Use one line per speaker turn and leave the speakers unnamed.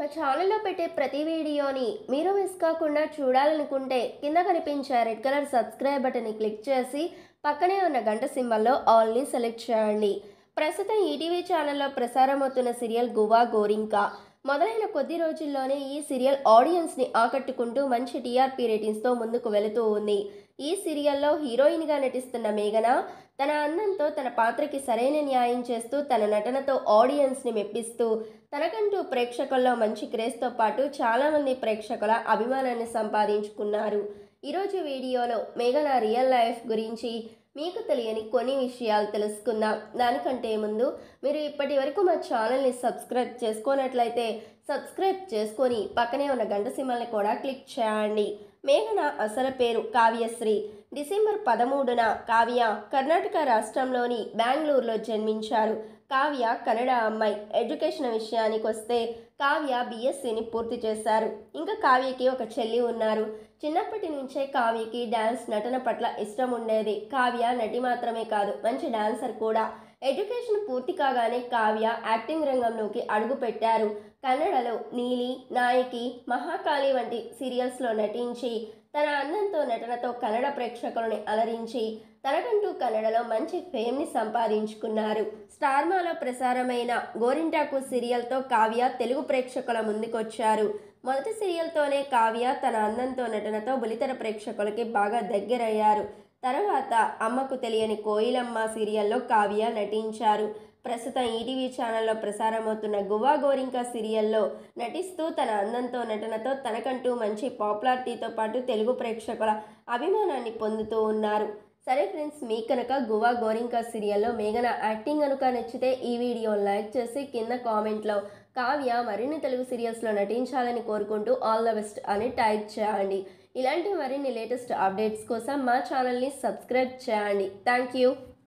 మా ఛానల్లో పెట్టే ప్రతి వీడియోని మీరు మిస్ కాకుండా చూడాలనుకుంటే కింద కనిపించే రెడ్ కలర్ సబ్స్క్రైబ్ బటన్ని క్లిక్ చేసి పక్కనే ఉన్న గంట సింబల్లో ఆల్ని సెలెక్ట్ చేయండి ప్రస్తుతం ఈటీవీ ఛానల్లో ప్రసారం అవుతున్న సీరియల్ గువా గోరింకా మొదలైన కొద్ది రోజుల్లోనే ఈ సీరియల్ ఆడియన్స్ని ఆకట్టుకుంటూ మంచి టీఆర్పీ రేటింగ్స్తో ముందుకు వెళుతూ ఉంది ఈ సీరియల్లో హీరోయిన్గా నటిస్తున్న మేఘన తన అందంతో తన పాత్రకి సరైన న్యాయం చేస్తూ తన నటనతో ఆడియన్స్ని మెప్పిస్తూ తనకంటూ ప్రేక్షకుల్లో మంచి క్రేజ్తో పాటు చాలామంది ప్రేక్షకుల అభిమానాన్ని సంపాదించుకున్నారు ఈరోజు వీడియోలో మేఘన రియల్ లైఫ్ గురించి మీకు తెలియని కొన్ని విషయాలు తెలుసుకుందాం దానికంటే ముందు మీరు ఇప్పటి వరకు మా ఛానల్ని సబ్స్క్రైబ్ చేసుకున్నట్లయితే సబ్స్క్రైబ్ చేసుకొని పక్కనే ఉన్న గంట సింహల్ని కూడా క్లిక్ చేయండి మేఘన అసల పేరు కావ్యశ్రీ డిసెంబర్ పదమూడున కావ్య కర్ణాటక రాష్ట్రంలోని బెంగళూరులో జన్మించారు కావ్య కన్నడ అమ్మాయి ఎడ్యుకేషన్ విషయానికి వస్తే కావ్య బీఎస్సీని పూర్తి చేశారు ఇంకా కావ్యకి ఒక చెల్లి ఉన్నారు చిన్నప్పటి నుంచే కావ్యకి డ్యాన్స్ నటన పట్ల ఇష్టం ఉండేది కావ్య నటి మాత్రమే కాదు మంచి డాన్సర్ కూడా ఎడ్యుకేషన్ పూర్తి కాగానే కావ్య యాక్టింగ్ రంగంలోకి అడుగుపెట్టారు కన్నడలో నీలి నాయకి మహాకాళి వంటి సీరియల్స్లో నటించి తన అందంతో నటనతో కన్నడ ప్రేక్షకులను అలరించి తనకంటూ కన్నడలో మంచి ఫేమ్ని సంపాదించుకున్నారు స్టార్మాలో ప్రసారమైన గోరింటాకు సీరియల్తో కావ్య తెలుగు ప్రేక్షకుల ముందుకొచ్చారు మొదటి సీరియల్తోనే కావ్య తన అందంతో నటనతో బులితెర ప్రేక్షకులకి బాగా దగ్గరయ్యారు తర్వాత అమ్మకు తెలియని కోయిలమ్మ సీరియల్లో కావ్య నటించారు ప్రస్తుతం ఈటీవీ ఛానల్లో ప్రసారమవుతున్న గువా గోరింకా సీరియల్లో నటిస్తూ తన అందంతో నటనతో తనకంటూ మంచి పాపులారిటీతో పాటు తెలుగు ప్రేక్షకుల అభిమానాన్ని పొందుతూ ఉన్నారు సరే ఫ్రెండ్స్ మీ కనుక గువా గోరింకా సీరియల్లో మేఘన యాక్టింగ్ కనుక నచ్చితే ఈ వీడియో లైక్ చేసి కింద కామెంట్లో కావ్య మరిన్ని తెలుగు సీరియల్స్లో నటించాలని కోరుకుంటూ ఆల్ ద బెస్ట్ అని టైప్ చేయండి ఇలాంటి మరిన్ని లేటెస్ట్ అప్డేట్స్ కోసం మా ఛానల్ని సబ్స్క్రైబ్ చేయండి థ్యాంక్ యూ